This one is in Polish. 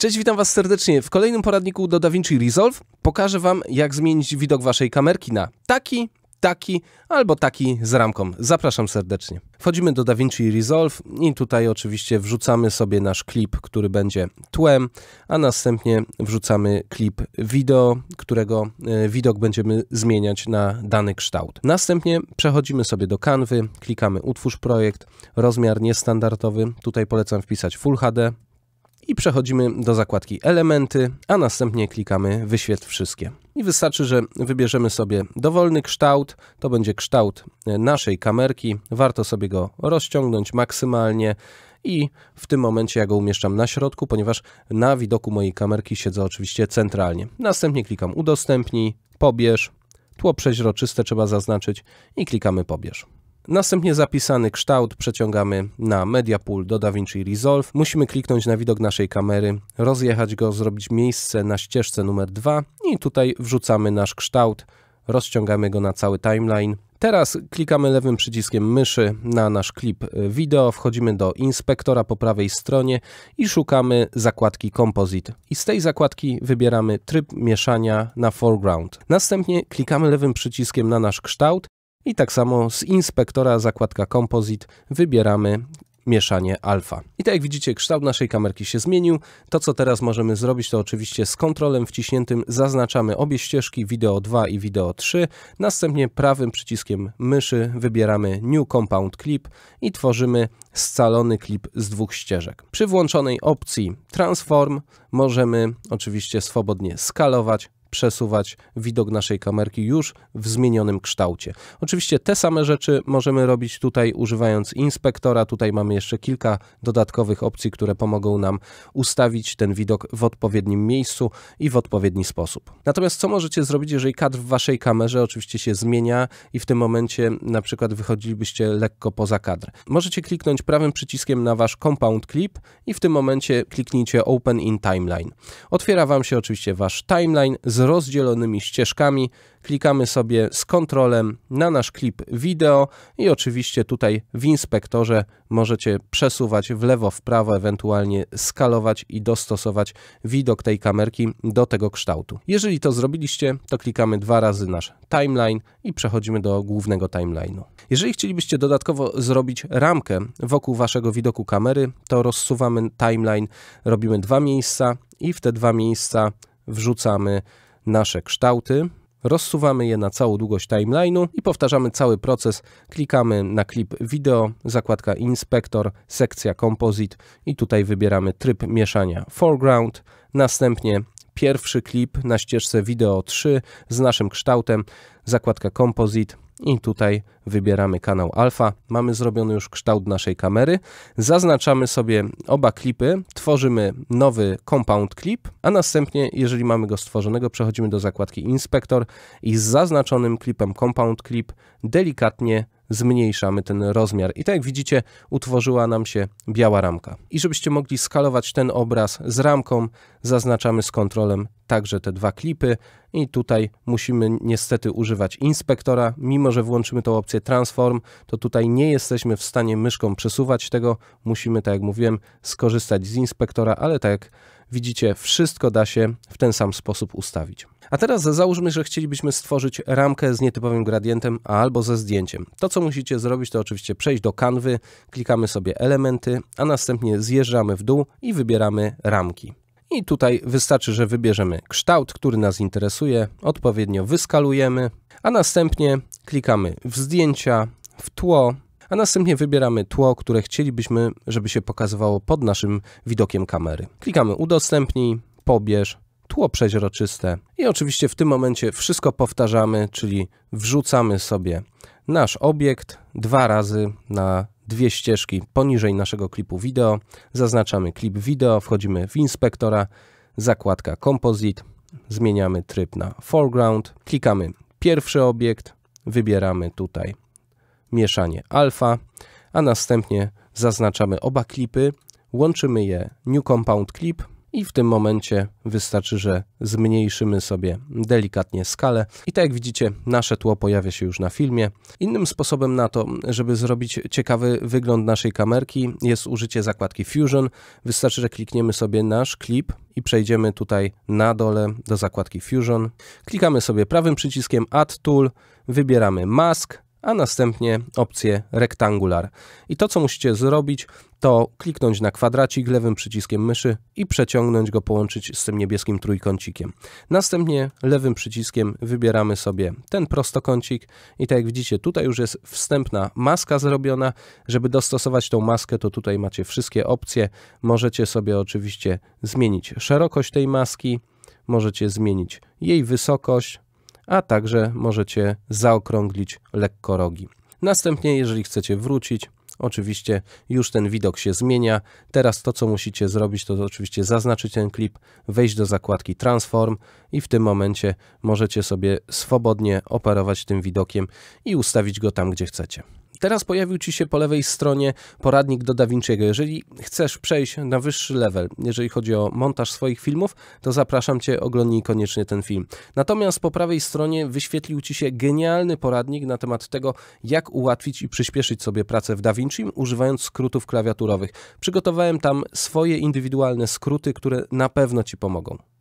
Cześć, witam Was serdecznie. W kolejnym poradniku do DaVinci Resolve pokażę Wam, jak zmienić widok Waszej kamerki na taki, taki albo taki z ramką. Zapraszam serdecznie. Wchodzimy do DaVinci Resolve i tutaj oczywiście wrzucamy sobie nasz klip, który będzie tłem, a następnie wrzucamy klip wideo, którego e, widok będziemy zmieniać na dany kształt. Następnie przechodzimy sobie do kanwy, klikamy utwórz projekt, rozmiar niestandardowy, tutaj polecam wpisać Full HD, i przechodzimy do zakładki elementy, a następnie klikamy wyświetl wszystkie. I wystarczy, że wybierzemy sobie dowolny kształt, to będzie kształt e, naszej kamerki, warto sobie go rozciągnąć maksymalnie i w tym momencie ja go umieszczam na środku, ponieważ na widoku mojej kamerki siedzę oczywiście centralnie. Następnie klikam udostępnij, pobierz, tło przeźroczyste trzeba zaznaczyć i klikamy pobierz. Następnie zapisany kształt przeciągamy na Media Pool do DaVinci Resolve. Musimy kliknąć na widok naszej kamery, rozjechać go, zrobić miejsce na ścieżce numer 2 i tutaj wrzucamy nasz kształt, rozciągamy go na cały timeline. Teraz klikamy lewym przyciskiem myszy na nasz klip y, wideo, wchodzimy do inspektora po prawej stronie i szukamy zakładki Composite. I z tej zakładki wybieramy tryb mieszania na foreground. Następnie klikamy lewym przyciskiem na nasz kształt i tak samo z inspektora zakładka Composite wybieramy mieszanie alfa. I tak jak widzicie, kształt naszej kamerki się zmienił. To, co teraz możemy zrobić, to oczywiście z kontrolem wciśniętym zaznaczamy obie ścieżki, wideo 2 i wideo 3. Następnie prawym przyciskiem myszy wybieramy New Compound Clip i tworzymy scalony klip z dwóch ścieżek. Przy włączonej opcji Transform możemy oczywiście swobodnie skalować, przesuwać widok naszej kamerki już w zmienionym kształcie. Oczywiście te same rzeczy możemy robić tutaj używając inspektora. Tutaj mamy jeszcze kilka dodatkowych opcji, które pomogą nam ustawić ten widok w odpowiednim miejscu i w odpowiedni sposób. Natomiast co możecie zrobić, jeżeli kadr w waszej kamerze oczywiście się zmienia i w tym momencie na przykład wychodzilibyście lekko poza kadr? Możecie kliknąć prawym przyciskiem na wasz compound clip i w tym momencie kliknijcie open in timeline. Otwiera wam się oczywiście wasz timeline z rozdzielonymi ścieżkami. Klikamy sobie z kontrolem na nasz klip wideo i oczywiście tutaj w inspektorze możecie przesuwać w lewo, w prawo, ewentualnie skalować i dostosować widok tej kamerki do tego kształtu. Jeżeli to zrobiliście, to klikamy dwa razy nasz timeline i przechodzimy do głównego timeline'u. Jeżeli chcielibyście dodatkowo zrobić ramkę wokół waszego widoku kamery, to rozsuwamy timeline, robimy dwa miejsca i w te dwa miejsca wrzucamy nasze kształty, rozsuwamy je na całą długość timeline'u i powtarzamy cały proces. Klikamy na klip wideo, zakładka inspektor, sekcja composite i tutaj wybieramy tryb mieszania foreground, następnie pierwszy klip na ścieżce wideo 3 z naszym kształtem, zakładka composite, i tutaj wybieramy kanał alfa. Mamy zrobiony już kształt naszej kamery. Zaznaczamy sobie oba klipy, tworzymy nowy compound clip, a następnie, jeżeli mamy go stworzonego, przechodzimy do zakładki inspektor i z zaznaczonym klipem compound clip delikatnie zmniejszamy ten rozmiar. I tak jak widzicie, utworzyła nam się biała ramka. I żebyście mogli skalować ten obraz z ramką, zaznaczamy z kontrolem także te dwa klipy i tutaj musimy niestety używać inspektora. Mimo, że włączymy tą opcję transform, to tutaj nie jesteśmy w stanie myszką przesuwać tego. Musimy, tak jak mówiłem, skorzystać z inspektora, ale tak jak Widzicie, wszystko da się w ten sam sposób ustawić. A teraz załóżmy, że chcielibyśmy stworzyć ramkę z nietypowym gradientem albo ze zdjęciem. To, co musicie zrobić, to oczywiście przejść do kanwy, klikamy sobie elementy, a następnie zjeżdżamy w dół i wybieramy ramki. I tutaj wystarczy, że wybierzemy kształt, który nas interesuje, odpowiednio wyskalujemy, a następnie klikamy w zdjęcia, w tło, a następnie wybieramy tło, które chcielibyśmy, żeby się pokazywało pod naszym widokiem kamery. Klikamy udostępnij, pobierz, tło przeźroczyste i oczywiście w tym momencie wszystko powtarzamy, czyli wrzucamy sobie nasz obiekt dwa razy na dwie ścieżki poniżej naszego klipu wideo. Zaznaczamy klip wideo, wchodzimy w inspektora, zakładka Composite, zmieniamy tryb na foreground, klikamy pierwszy obiekt, wybieramy tutaj mieszanie alfa, a następnie zaznaczamy oba klipy, łączymy je new compound clip i w tym momencie wystarczy, że zmniejszymy sobie delikatnie skalę i tak jak widzicie nasze tło pojawia się już na filmie. Innym sposobem na to, żeby zrobić ciekawy wygląd naszej kamerki jest użycie zakładki Fusion. Wystarczy, że klikniemy sobie nasz klip i przejdziemy tutaj na dole do zakładki Fusion. Klikamy sobie prawym przyciskiem Add Tool, wybieramy Mask, a następnie opcję Rectangular. I to, co musicie zrobić, to kliknąć na kwadracik lewym przyciskiem myszy i przeciągnąć go, połączyć z tym niebieskim trójkącikiem. Następnie lewym przyciskiem wybieramy sobie ten prostokącik i tak jak widzicie, tutaj już jest wstępna maska zrobiona. Żeby dostosować tą maskę, to tutaj macie wszystkie opcje. Możecie sobie oczywiście zmienić szerokość tej maski, możecie zmienić jej wysokość, a także możecie zaokrąglić lekko rogi. Następnie, jeżeli chcecie wrócić, Oczywiście już ten widok się zmienia. Teraz to, co musicie zrobić, to, oczywiście zaznaczyć ten klip, wejść do zakładki Transform i w tym momencie możecie sobie swobodnie operować tym widokiem i ustawić go tam, gdzie chcecie. Teraz pojawił Ci się po lewej stronie poradnik do DaVinci'ego. Jeżeli chcesz przejść na wyższy level, jeżeli chodzi o montaż swoich filmów, to zapraszam Cię, oglądnij koniecznie ten film. Natomiast po prawej stronie wyświetlił Ci się genialny poradnik na temat tego, jak ułatwić i przyspieszyć sobie pracę w DaVinci, używając skrótów klawiaturowych. Przygotowałem tam swoje indywidualne skróty, które na pewno Ci pomogą.